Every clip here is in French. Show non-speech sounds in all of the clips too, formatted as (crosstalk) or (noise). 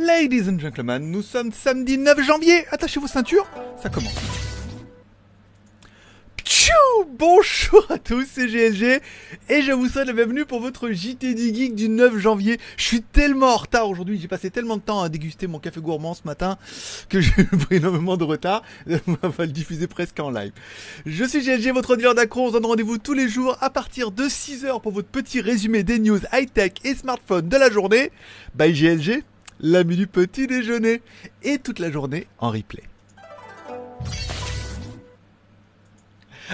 Ladies and gentlemen, nous sommes samedi 9 janvier. Attachez vos ceintures, ça commence. Tchou Bonjour à tous, c'est GLG et je vous souhaite la bienvenue pour votre JTD Geek du 9 janvier. Je suis tellement en retard aujourd'hui, j'ai passé tellement de temps à déguster mon café gourmand ce matin que (laughs) j'ai pris énormément de retard. (laughs) On va le diffuser presque en live. Je suis GLG, votre dealer d'accro. On donne rendez-vous tous les jours à partir de 6h pour votre petit résumé des news high-tech et smartphone de la journée. Bye GLG la du petit déjeuner et toute la journée en replay.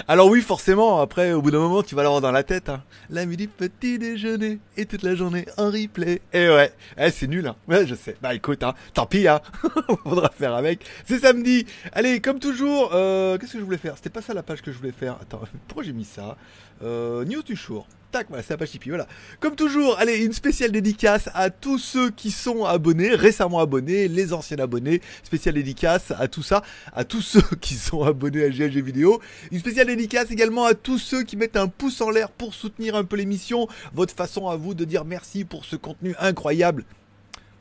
Alors oui, forcément, après, au bout d'un moment, tu vas l'avoir dans la tête. Hein. La minute petit déjeuner et toute la journée en replay. Et eh ouais, eh, c'est nul. Hein. Ouais, je sais. Bah écoute, hein, tant pis. Hein. (laughs) On faudra faire avec. C'est samedi. Allez, comme toujours, euh, qu'est-ce que je voulais faire C'était pas ça la page que je voulais faire. Attends, (laughs) pourquoi j'ai mis ça euh, News du voilà, c'est voilà. Comme toujours, allez, une spéciale dédicace à tous ceux qui sont abonnés, récemment abonnés, les anciens abonnés. Spéciale dédicace à tout ça, à tous (laughs) ceux qui sont abonnés à GLG Vidéo. Une spéciale dédicace également à tous ceux qui mettent un pouce en l'air pour soutenir un peu l'émission. Votre façon à vous de dire merci pour ce contenu incroyable.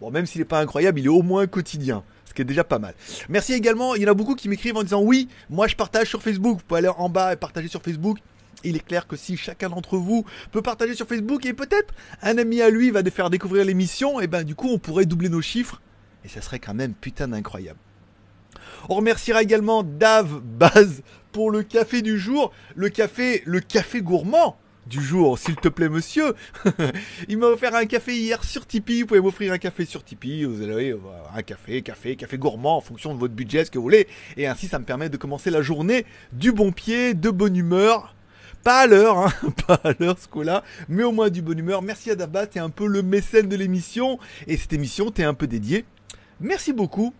Bon, même s'il n'est pas incroyable, il est au moins quotidien ce qui est déjà pas mal. Merci également, il y en a beaucoup qui m'écrivent en disant oui, moi je partage sur Facebook, vous pouvez aller en bas et partager sur Facebook il est clair que si chacun d'entre vous peut partager sur Facebook et peut-être un ami à lui va faire découvrir l'émission, et eh ben du coup on pourrait doubler nos chiffres et ça serait quand même putain d'incroyable. On remerciera également Dave Baz pour le café du jour, le café, le café gourmand du jour, s'il te plaît, monsieur. (laughs) Il m'a offert un café hier sur Tipeee. Vous pouvez m'offrir un café sur Tipeee. Vous allez euh, un café, café, café gourmand en fonction de votre budget, ce que vous voulez. Et ainsi, ça me permet de commencer la journée du bon pied, de bonne humeur. Pas à l'heure, hein, (laughs) pas à l'heure ce coup-là, mais au moins du bonne humeur. Merci à Daba, t'es un peu le mécène de l'émission et cette émission t'es un peu dédiée. Merci beaucoup,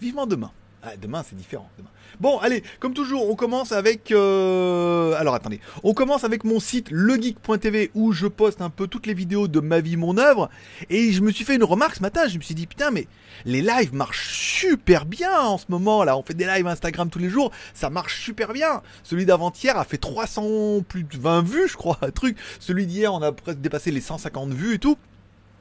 vivement demain. Ah, demain, c'est différent. Demain. Bon, allez, comme toujours, on commence avec. Euh, alors, attendez. On commence avec mon site legeek.tv où je poste un peu toutes les vidéos de ma vie, mon œuvre. Et je me suis fait une remarque ce matin. Je me suis dit, putain, mais les lives marchent super bien en ce moment. Là, on fait des lives Instagram tous les jours. Ça marche super bien. Celui d'avant-hier a fait 300, plus de 20 vues, je crois, un truc. Celui d'hier, on a presque dépassé les 150 vues et tout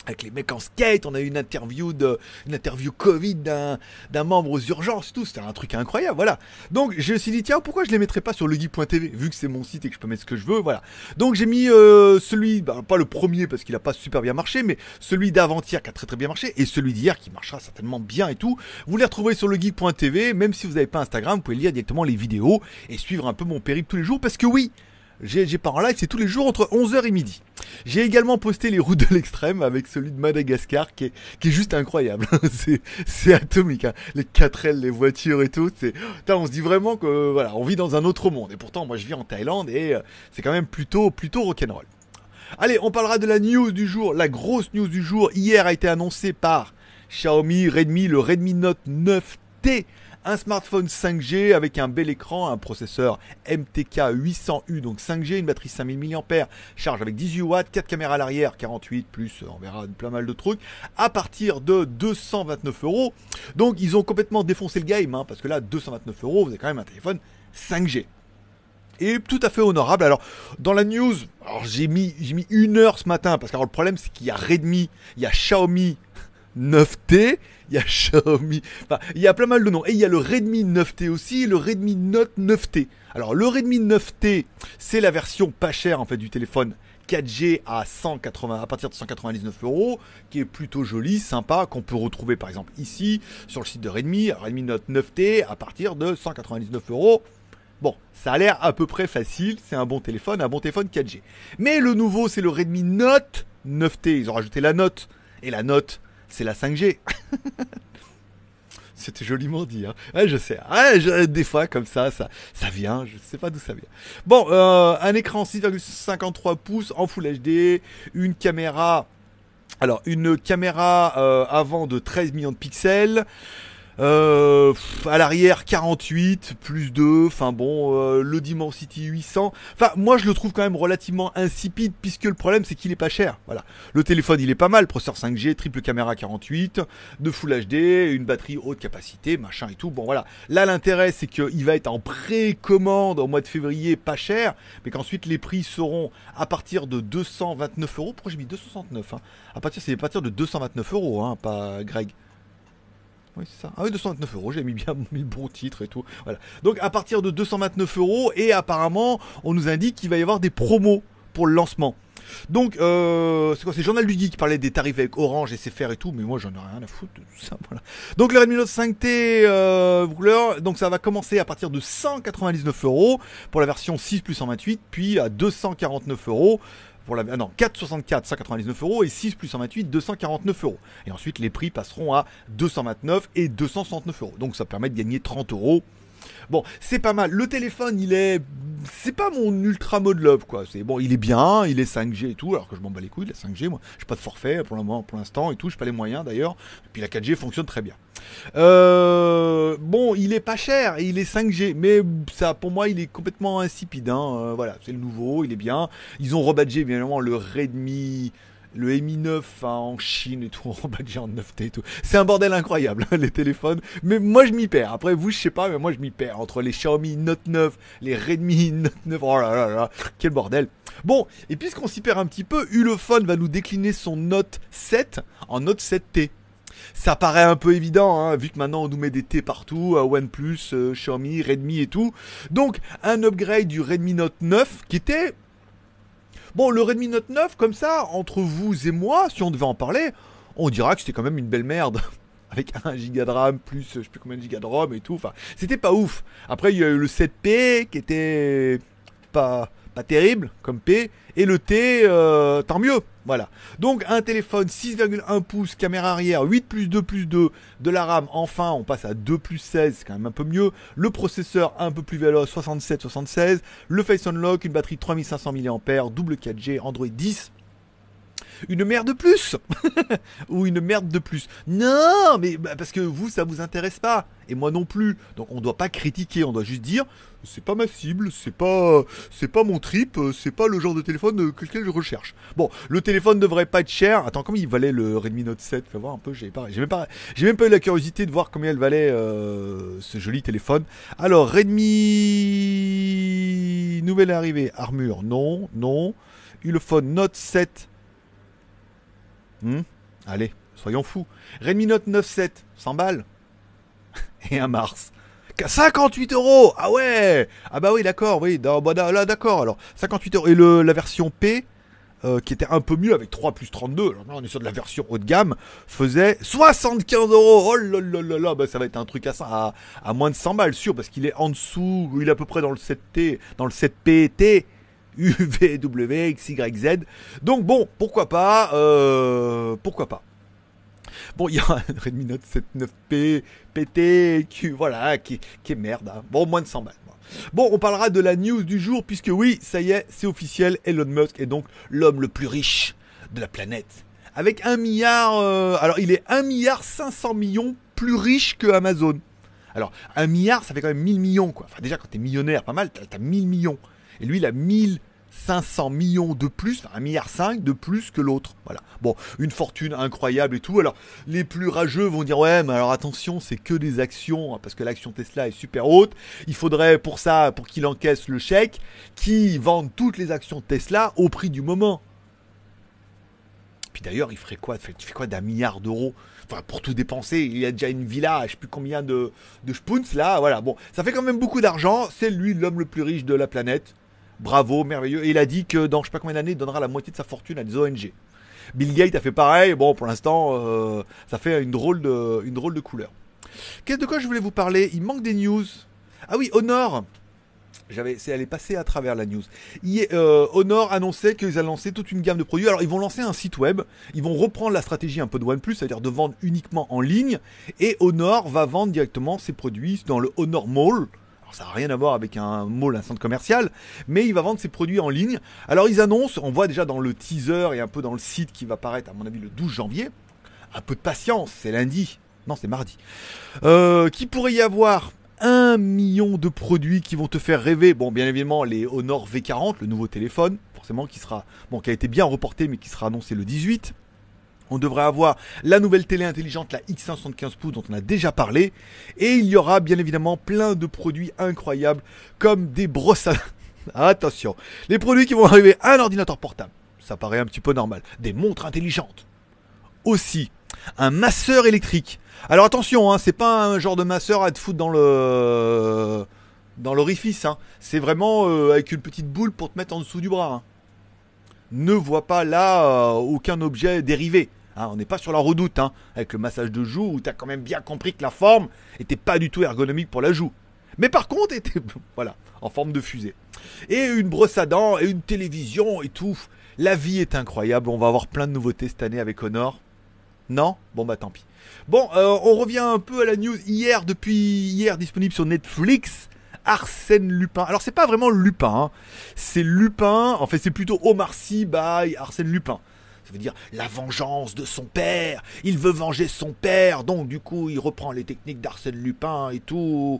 avec les mecs en skate, on a eu une interview de, une interview Covid d'un, d'un membre aux urgences, tout, c'était un truc incroyable, voilà. Donc je aussi suis dit tiens pourquoi je les mettrais pas sur legui.tv vu que c'est mon site et que je peux mettre ce que je veux, voilà. Donc j'ai mis euh, celui, ben, pas le premier parce qu'il a pas super bien marché, mais celui d'avant-hier qui a très très bien marché et celui d'hier qui marchera certainement bien et tout. Vous les retrouvez sur legui.tv, même si vous n'avez pas Instagram, vous pouvez lire directement les vidéos et suivre un peu mon périple tous les jours parce que oui. J'ai pas en live, c'est tous les jours entre 11h et midi. J'ai également posté les routes de l'extrême avec celui de Madagascar qui est, qui est juste incroyable. (laughs) c'est atomique. Hein. Les 4L, les voitures et tout. on se dit vraiment que voilà, on vit dans un autre monde. Et pourtant, moi je vis en Thaïlande et euh, c'est quand même plutôt, plutôt rock'n'roll. Allez, on parlera de la news du jour. La grosse news du jour hier a été annoncée par Xiaomi Redmi, le Redmi Note 9T un smartphone 5G avec un bel écran, un processeur MTK 800U, donc 5G, une batterie 5000 mAh, charge avec 18 watts, 4 caméras à l'arrière, 48 plus, on verra plein mal de trucs, à partir de 229 euros. Donc ils ont complètement défoncé le game, hein, parce que là, 229 euros, vous avez quand même un téléphone 5G et tout à fait honorable. Alors, dans la news, j'ai mis, j'ai mis une heure ce matin, parce que le problème, c'est qu'il y a Redmi, il y a Xiaomi 9T, (laughs) il y a Xiaomi, il y a plein mal de noms. Et il y a le Redmi 9T aussi, le Redmi Note 9T. Alors, le Redmi 9T, c'est la version pas chère, en fait, du téléphone 4G à 180, à partir de 199 euros, qui est plutôt joli, sympa, qu'on peut retrouver par exemple ici sur le site de Redmi, Redmi Note 9T à partir de 199 euros. Bon, ça a l'air à peu près facile, c'est un bon téléphone, un bon téléphone 4G. Mais le nouveau, c'est le Redmi Note 9T, ils ont rajouté la note. Et la note, c'est la 5G. (laughs) C'était joliment dit, hein. je sais. des fois, comme ça, ça, ça vient. Je sais pas d'où ça vient. Bon, euh, un écran 6,53 pouces en Full HD, une caméra. Alors, une caméra euh, avant de 13 millions de pixels. Euh, à l'arrière 48 plus 2, enfin bon, euh, le Dimensity 800. Enfin, moi je le trouve quand même relativement insipide puisque le problème c'est qu'il est pas cher. Voilà. Le téléphone, il est pas mal, processeur 5G, triple caméra 48, de Full HD, une batterie haute capacité, machin et tout. Bon voilà. Là l'intérêt c'est qu'il va être en précommande au mois de février, pas cher, mais qu'ensuite les prix seront à partir de 229 euros. Pourquoi j'ai mis 269 hein À partir c'est à partir de 229 euros, hein, pas Greg. Oui, c'est ça. Ah oui, 229 euros, j'ai mis bien (laughs) mes bons titres et tout. Voilà. Donc à partir de 229 euros, et apparemment, on nous indique qu'il va y avoir des promos pour le lancement. Donc, euh, c'est quoi C'est Journal du Geek qui parlait des tarifs avec Orange et CFR et tout, mais moi j'en ai rien à foutre de tout ça. (laughs) Voilà. Donc, le Redmi Note 5T euh, donc ça va commencer à partir de 199 euros pour la version 6 plus 128, puis à 249 euros pour la, ah non, 4,64, 199 euros et 6 plus 128, 249 euros. Et ensuite, les prix passeront à 229 et 269 euros. Donc, ça permet de gagner 30 euros Bon, c'est pas mal. Le téléphone, il est. C'est pas mon ultra mode love, quoi. C'est bon, il est bien, il est 5G et tout, alors que je m'en bats les couilles, la 5G, moi. J'ai pas de forfait pour l'instant et tout, j'ai pas les moyens d'ailleurs. Et puis la 4G fonctionne très bien. Euh, bon, il est pas cher, il est 5G, mais ça, pour moi, il est complètement insipide. Hein. Euh, voilà, c'est le nouveau, il est bien. Ils ont rebadgé, bien évidemment, le Redmi le Mi 9 hein, en Chine et tout, (laughs) en en 9T et tout. C'est un bordel incroyable, hein, les téléphones. Mais moi, je m'y perds. Après, vous, je sais pas, mais moi, je m'y perds. Entre les Xiaomi Note 9, les Redmi (laughs) Note 9, oh là là là, quel bordel. Bon, et puisqu'on s'y perd un petit peu, Ulefone va nous décliner son Note 7 en Note 7T. Ça paraît un peu évident, hein, vu que maintenant on nous met des T partout, euh, OnePlus, euh, Xiaomi, Redmi et tout. Donc un upgrade du Redmi Note 9 qui était Bon, le Redmi Note 9, comme ça, entre vous et moi, si on devait en parler, on dira que c'était quand même une belle merde. (laughs) Avec 1 giga de RAM, plus je sais plus combien de giga de ROM et tout. Enfin, c'était pas ouf. Après, il y a eu le 7P qui était pas pas terrible comme P, et le T, euh, tant mieux. Voilà. Donc un téléphone 6,1 pouces, caméra arrière, 8 plus 2 plus 2, de la RAM enfin, on passe à 2 plus 16, c'est quand même un peu mieux. Le processeur un peu plus vélo, 67-76. Le Face Unlock, une batterie 3500 mAh, double 4G, Android 10 une merde de plus (laughs) Ou une merde de plus. Non, mais bah, parce que vous, ça vous intéresse pas. Et moi non plus. Donc on ne doit pas critiquer, on doit juste dire c'est pas ma cible, c'est pas c'est pas mon trip, c'est pas le genre de téléphone que je recherche. Bon, le téléphone devrait pas être cher. Attends, comment il valait le Redmi Note 7 Fais voir un peu, j'ai pas même pas eu la curiosité de voir combien elle valait euh, ce joli téléphone. Alors Redmi nouvelle arrivée, armure non, non. phone Note 7 Hmm Allez, soyons fous. Redmi Note 9.7, 100 balles. (laughs) Et un Mars. 58 euros Ah ouais Ah bah oui, d'accord, oui, bah, d'accord, alors 58 euros. Et le, la version P, euh, qui était un peu mieux avec 3 plus 32, alors on est sur de la version haut de gamme, faisait 75 euros Oh là là là là, bah, ça va être un truc à, à moins de 100 balles, sûr, parce qu'il est en dessous, il est à peu près dans le 7T, dans le 7PT, U, V, W, X, Y, Z, Donc bon, pourquoi pas, euh, pourquoi pas. Bon, il y a un Redmi Note 7, 9 p PT, Q, voilà, qui, est merde. Hein. Bon, moins de 100 balles. Bon, on parlera de la news du jour, puisque oui, ça y est, c'est officiel, Elon Musk est donc l'homme le plus riche de la planète. Avec un milliard, euh, alors il est 1 milliard 500 millions plus riche que Amazon. Alors, 1 milliard, ça fait quand même 1000 millions, quoi. Enfin, déjà, quand t'es millionnaire, pas mal, t'as 1000 millions. Et lui, il a 1500 millions de plus, 1,5 milliard de plus que l'autre. Voilà. Bon, une fortune incroyable et tout. Alors, les plus rageux vont dire ouais, mais alors attention, c'est que des actions hein, parce que l'action Tesla est super haute. Il faudrait pour ça, pour qu'il encaisse le chèque, qu'il vende toutes les actions Tesla au prix du moment. Puis d'ailleurs, il ferait quoi Tu fais quoi d'un milliard d'euros Enfin, pour tout dépenser, il y a déjà une villa, je sais plus combien de, de là. Voilà, bon, ça fait quand même beaucoup d'argent. C'est lui l'homme le plus riche de la planète bravo, merveilleux. Et il a dit que dans je sais pas combien d'années, il donnera la moitié de sa fortune à des ONG. Bill Gates a fait pareil. Bon, pour l'instant, euh, ça fait une drôle de, une drôle de couleur. Qu'est-ce de quoi je voulais vous parler Il manque des news. Ah oui, Honor. J'avais, c'est, elle est à travers la news. Euh, Honor annonçait qu'ils allaient lancer toute une gamme de produits. Alors, ils vont lancer un site web. Ils vont reprendre la stratégie un peu de OnePlus, c'est-à-dire de vendre uniquement en ligne. Et Honor va vendre directement ses produits dans le Honor Mall ça n'a rien à voir avec un mall, un centre commercial, mais il va vendre ses produits en ligne. Alors ils annoncent, on voit déjà dans le teaser et un peu dans le site qui va paraître à mon avis le 12 janvier, un peu de patience, c'est lundi, non c'est mardi, euh, Qu'il qui pourrait y avoir un million de produits qui vont te faire rêver. Bon, bien évidemment, les Honor V40, le nouveau téléphone, forcément, qui sera, bon, qui a été bien reporté, mais qui sera annoncé le 18. On devrait avoir la nouvelle télé intelligente, la x 75 pouces dont on a déjà parlé. Et il y aura bien évidemment plein de produits incroyables comme des brosses à... (laughs) Attention, les produits qui vont arriver à un ordinateur portable, ça paraît un petit peu normal. Des montres intelligentes. Aussi, un masseur électrique. Alors attention, hein, c'est pas un genre de masseur à te foutre dans le dans l'orifice. Hein. C'est vraiment euh, avec une petite boule pour te mettre en dessous du bras. Hein. Ne vois pas là euh, aucun objet dérivé. Hein, on n'est pas sur la redoute, hein, avec le massage de joue où tu as quand même bien compris que la forme était pas du tout ergonomique pour la joue. Mais par contre, (laughs) était voilà, en forme de fusée. Et une brosse à dents, et une télévision, et tout. La vie est incroyable. On va avoir plein de nouveautés cette année avec Honor. Non Bon bah tant pis. Bon, euh, on revient un peu à la news hier, depuis hier disponible sur Netflix. Arsène Lupin. Alors c'est pas vraiment Lupin, hein. c'est Lupin. En fait, c'est plutôt Omar Sy by Arsène Lupin. Ça veut dire la vengeance de son père. Il veut venger son père. Donc du coup, il reprend les techniques d'Arsène Lupin et tout.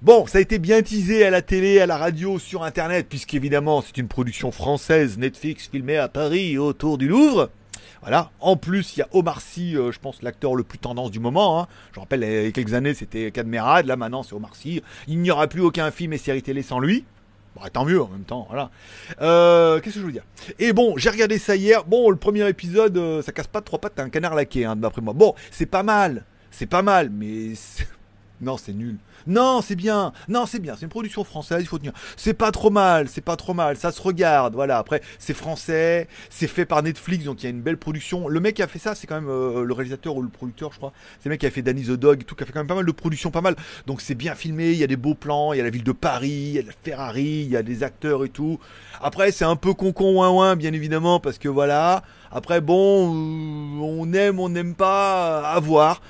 Bon, ça a été bien teasé à la télé, à la radio, sur Internet, puisqu'évidemment c'est une production française, Netflix, filmée à Paris, autour du Louvre. Voilà. En plus, il y a Omar Sy, euh, je pense l'acteur le plus tendance du moment. Hein. Je rappelle, il y a quelques années c'était Cadmerade, là maintenant c'est Omar Sy. Il n'y aura plus aucun film et série télé sans lui tant mieux en même temps, voilà. Euh, qu'est-ce que je veux dire Et bon, j'ai regardé ça hier. Bon, le premier épisode, euh, ça casse pas de trois pattes à un canard laqué, hein, d'après moi. Bon, c'est pas mal, c'est pas mal, mais non, c'est nul. Non, c'est bien. Non, c'est bien. C'est une production française, il faut tenir. C'est pas trop mal, c'est pas trop mal. Ça se regarde, voilà. Après, c'est français, c'est fait par Netflix, donc il y a une belle production. Le mec qui a fait ça, c'est quand même euh, le réalisateur ou le producteur, je crois. C'est le mec qui a fait Danny the Dog et tout, qui a fait quand même pas mal de productions, pas mal. Donc c'est bien filmé, il y a des beaux plans, il y a la ville de Paris, il y a la Ferrari, il y a des acteurs et tout. Après, c'est un peu concon, ouin ouin, bien évidemment, parce que voilà. Après, bon, euh, on aime, on n'aime pas, à voir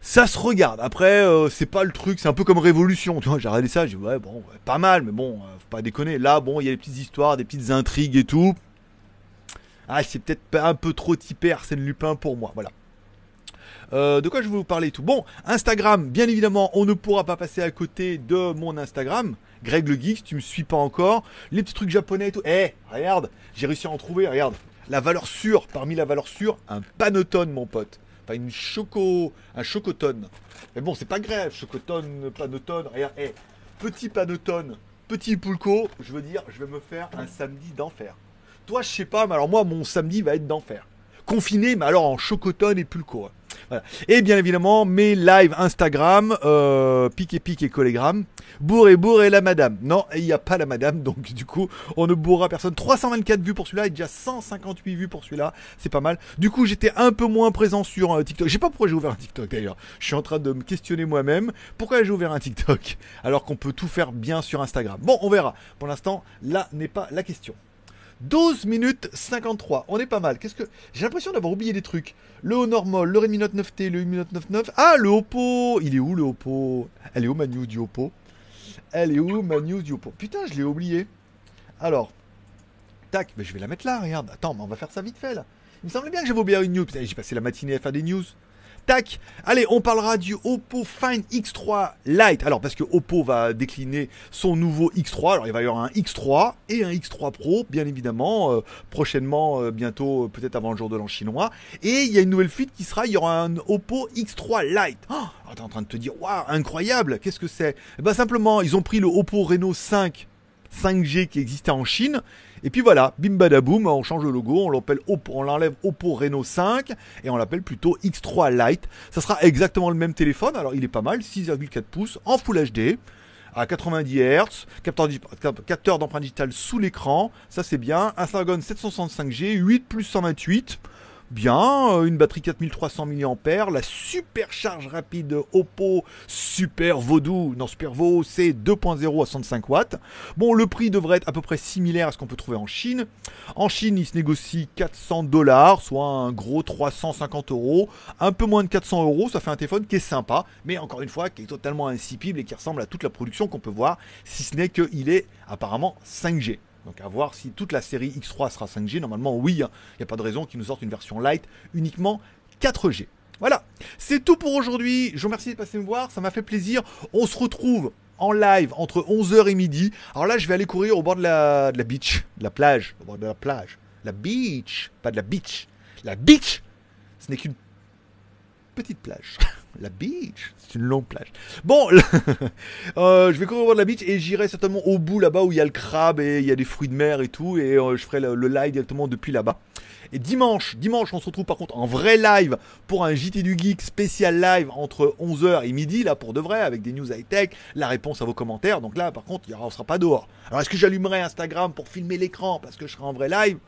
ça se regarde. Après, euh, c'est pas le truc, c'est un peu comme Révolution. Tu vois, j'ai regardé ça, j'ai dit ouais, bon, pas mal, mais bon, euh, faut pas déconner. Là, bon, il y a des petites histoires, des petites intrigues et tout. Ah, c'est peut-être un peu trop typé Arsène Lupin pour moi, voilà. Euh, de quoi je vais vous parler et tout. Bon, Instagram, bien évidemment, on ne pourra pas passer à côté de mon Instagram. Greg le Geek, tu me suis pas encore. Les petits trucs japonais et tout. Eh, regarde, j'ai réussi à en trouver, regarde. La valeur sûre, parmi la valeur sûre, un Panotone, mon pote une choco, un chocotone. Mais bon, c'est pas grève chocotone, panotone. rien. Eh, petit panotone, petit pulco, je veux dire, je vais me faire un samedi d'enfer. Toi, je sais pas, mais alors moi, mon samedi va être d'enfer. Confiné, mais alors en chocotone et pulco. Hein. Et bien évidemment, mes lives Instagram, euh, pique et pique et collégramme, bourre et la madame. Non, il n'y a pas la madame, (laughs) donc du coup, on ne bourra personne. 324 vues pour celui-là et déjà 158 vues pour celui-là. C'est pas mal. Du coup, j'étais un peu moins présent sur euh, TikTok. Je sais pas pourquoi j'ai ouvert un TikTok d'ailleurs. Je suis en train de me questionner moi-même. Pourquoi j'ai ouvert un TikTok alors qu'on peut tout faire bien sur Instagram Bon, on verra. Pour l'instant, là n'est pas la question. 12 minutes 53. On est pas mal. Qu'est-ce que J'ai l'impression d'avoir oublié des trucs. Le Honor normal, le Redmi Note 9T, le Redmi Note 99. Ah, le Oppo Il est où le Oppo Elle est où ma news du Oppo Elle est où ma news du Oppo Putain, je l'ai oublié. Alors, tac, mais je vais la mettre là, regarde. Attends, mais on va faire ça vite fait là. Il me semblait bien que j'avais oublié une news. J'ai passé la matinée à faire des news. Tac. Allez, on parlera du Oppo Find X3 Lite. Alors, parce que Oppo va décliner son nouveau X3. Alors, il va y avoir un X3 et un X3 Pro, bien évidemment. Euh, prochainement, euh, bientôt, euh, peut-être avant le jour de l'an chinois. Et il y a une nouvelle fuite qui sera, il y aura un Oppo X3 Lite. Oh, t'es en train de te dire, waouh, incroyable, qu'est-ce que c'est Bah simplement, ils ont pris le Oppo Reno 5 5G qui existait en Chine et puis voilà, bim badaboum, on change le logo, on l'enlève Oppo, on Oppo Reno 5 et on l'appelle plutôt X3 Lite. Ça sera exactement le même téléphone, alors il est pas mal, 6,4 pouces en Full HD à 90 Hz, capteur d'empreinte digitale sous l'écran, ça c'est bien, un Snapdragon 765G, 8 plus 128, bien, euh, une batterie 4300 mAh, la supercharge rapide Oppo Super Vodou, non Super Vo, c'est 2.0 à 65 watts. Bon, le prix devrait être à peu près similaire à ce qu'on peut trouver en Chine. En Chine, il se négocie 400 dollars, soit un gros 350 euros, un peu moins de 400 euros, ça fait un téléphone qui est sympa, mais encore une fois, qui est totalement insipible et qui ressemble à toute la production qu'on peut voir, si ce n'est qu'il est apparemment 5G. Donc à voir si toute la série X3 sera 5G. Normalement, oui, il hein. n'y a pas de raison qu'ils nous sortent une version light uniquement 4G. Voilà, c'est tout pour aujourd'hui. Je vous remercie de passer me voir, ça m'a fait plaisir. On se retrouve en live entre 11h et midi. Alors là, je vais aller courir au bord de la, de la beach, de la plage, au bord de la plage. La beach, pas de la beach. La beach, ce n'est qu'une petite plage. (laughs) La beach, c'est une longue plage. Bon, (laughs) euh, je vais courir voir la beach et j'irai certainement au bout là-bas où il y a le crabe et il y a des fruits de mer et tout. Et euh, je ferai le, live directement depuis là-bas. Et dimanche, dimanche, on se retrouve par contre en vrai live pour un JT du Geek spécial live entre 11h et midi, là pour de vrai, avec des news high-tech, la réponse à vos commentaires. Donc là, par contre, on sera pas dehors. Alors est-ce que j'allumerai Instagram pour filmer l'écran parce que je serai en vrai live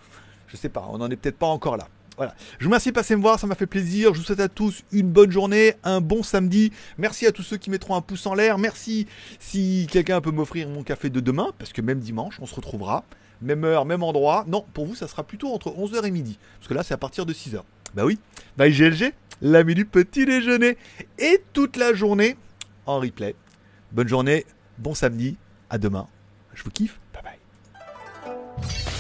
Je sais pas, on n'en est peut-être pas encore là. Voilà. Je vous remercie de passer me voir, ça m'a fait plaisir. Je vous souhaite à tous une bonne journée, un bon samedi. Merci à tous ceux qui mettront un pouce en l'air. Merci si quelqu'un peut m'offrir mon café de demain, parce que même dimanche, on se retrouvera. Même heure, même endroit. Non, pour vous, ça sera plutôt entre 11h et midi. Parce que là, c'est à partir de 6h. Bah oui, bye GLG, la minute petit déjeuner. Et toute la journée en replay. Bonne journée, bon samedi, à demain. Je vous kiffe, bye bye.